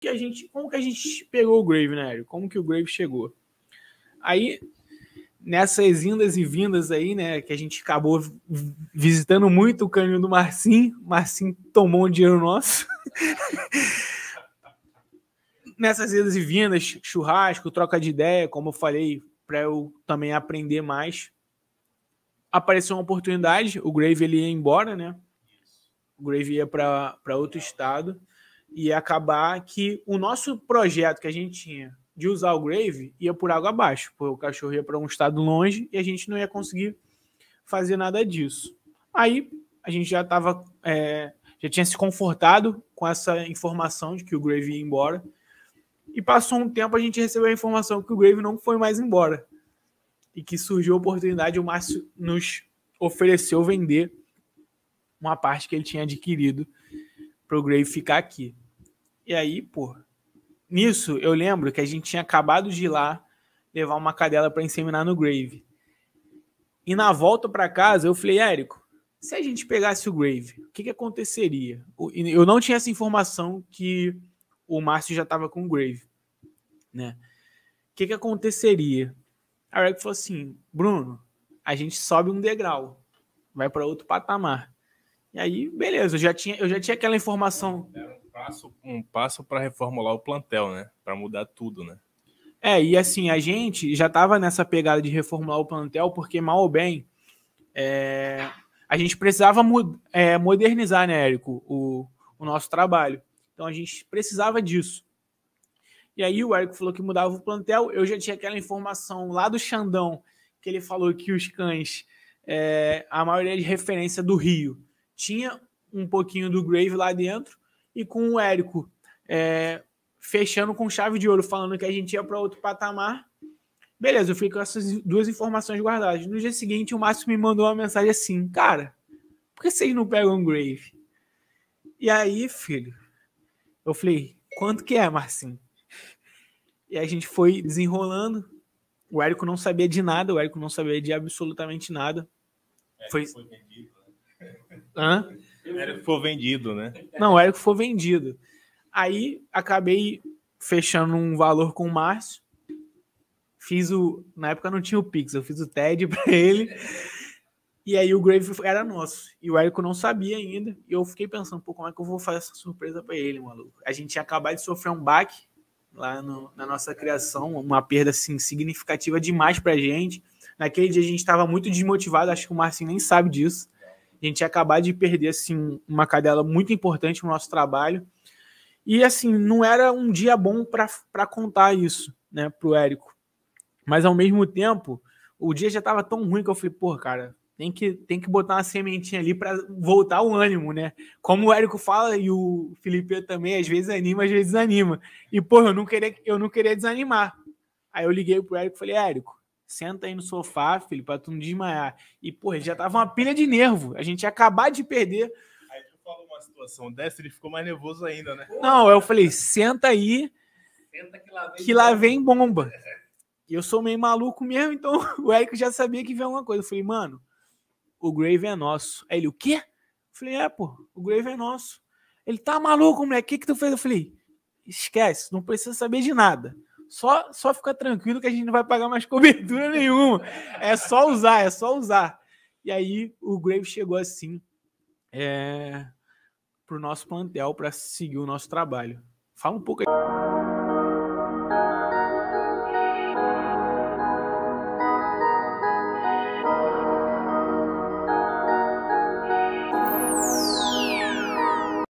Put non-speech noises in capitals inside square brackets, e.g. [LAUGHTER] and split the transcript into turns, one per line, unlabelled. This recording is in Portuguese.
que a gente, como que a gente pegou o Grave, né, Eric? Como que o Grave chegou? Aí, nessas indas e vindas aí, né, que a gente acabou visitando muito o canil do Marcinho, Marcinho tomou um dinheiro nosso. [LAUGHS] nessas idas e vindas, churrasco, troca de ideia, como eu falei, para eu também aprender mais. Apareceu uma oportunidade, o Grave ele ia embora, né? O Grave ia para outro estado e acabar que o nosso projeto que a gente tinha de usar o Grave ia por água abaixo, porque o cachorro ia para um estado longe e a gente não ia conseguir fazer nada disso. Aí a gente já estava, é, já tinha se confortado com essa informação de que o Grave ia embora. E passou um tempo a gente recebeu a informação que o Grave não foi mais embora e que surgiu a oportunidade, o Márcio nos ofereceu vender uma parte que ele tinha adquirido para o Grave ficar aqui. E aí, pô, nisso eu lembro que a gente tinha acabado de ir lá levar uma cadela para inseminar no Grave. E na volta para casa eu falei, Érico, se a gente pegasse o Grave, o que, que aconteceria? Eu não tinha essa informação que o Márcio já estava com o Grave, né? O que, que aconteceria? A Eric falou assim, Bruno, a gente sobe um degrau, vai para outro patamar. E aí, beleza, eu já tinha, eu já tinha aquela informação. Era um passo um passo para reformular o plantel, né? Para mudar tudo, né? É, e assim, a gente já estava nessa pegada de reformular o plantel, porque mal ou bem, é, a gente precisava é, modernizar, né, Érico, o, o nosso trabalho. Então a gente precisava disso. E aí o Érico falou que mudava o plantel. Eu já tinha aquela informação lá do Xandão, que ele falou que os cães, é, a maioria é de referência do Rio, tinha um pouquinho do Grave lá dentro e com o Érico. É, fechando com chave de ouro, falando que a gente ia para outro patamar. Beleza, eu fiquei com essas duas informações guardadas. No dia seguinte, o Márcio me mandou uma mensagem assim: Cara, por que vocês não pegam um Grave? E aí, filho, eu falei: Quanto que é, Marcinho? E a gente foi desenrolando. O Érico não sabia de nada, o Érico não sabia de absolutamente nada. É, foi. foi vendido, né? Hã? O Érico foi vendido, né? Não, o Érico foi vendido. Aí acabei fechando um valor com o Márcio. Fiz o. Na época não tinha o Pix, eu fiz o TED [LAUGHS] para ele. E aí o Grave era nosso. E o Érico não sabia ainda. E eu fiquei pensando, pô, como é que eu vou fazer essa surpresa para ele, maluco? A gente ia acabar de sofrer um baque lá no, na nossa criação, uma perda assim, significativa demais pra gente. Naquele dia a gente estava muito desmotivado, acho que o Marcinho nem sabe disso. A gente ia acabar de perder assim uma cadela muito importante no nosso trabalho. E assim, não era um dia bom para contar isso, né, o Érico. Mas ao mesmo tempo, o dia já estava tão ruim que eu falei, pô, cara, tem que, tem que botar uma sementinha ali para voltar o ânimo, né? Como o Érico fala e o Felipe também, às vezes anima, às vezes desanima. E, pô, eu não queria, eu não queria desanimar. Aí eu liguei pro Érico e falei, Érico, Senta aí no sofá, filho, para tu não desmaiar. E, porra, ele já tava uma pilha de nervo. A gente ia acabar de perder. Aí tu falou uma situação dessa, ele ficou mais nervoso ainda, né? Não, eu falei, senta aí. Senta que lá vem, que lá vem bomba. E [LAUGHS] é. eu sou meio maluco mesmo, então [LAUGHS] o Érico já sabia que vinha alguma coisa. Eu falei, mano, o Grave é nosso. Aí ele, o quê? Eu falei, é, pô, o Grave é nosso. Ele tá maluco, moleque, o que, que tu fez? Eu falei, esquece, não precisa saber de nada. Só, só fica tranquilo que a gente não vai pagar mais cobertura [LAUGHS] nenhuma. É só usar, é só usar. E aí o Graves chegou assim é, para o nosso plantel para seguir o nosso trabalho. Fala um pouco aí.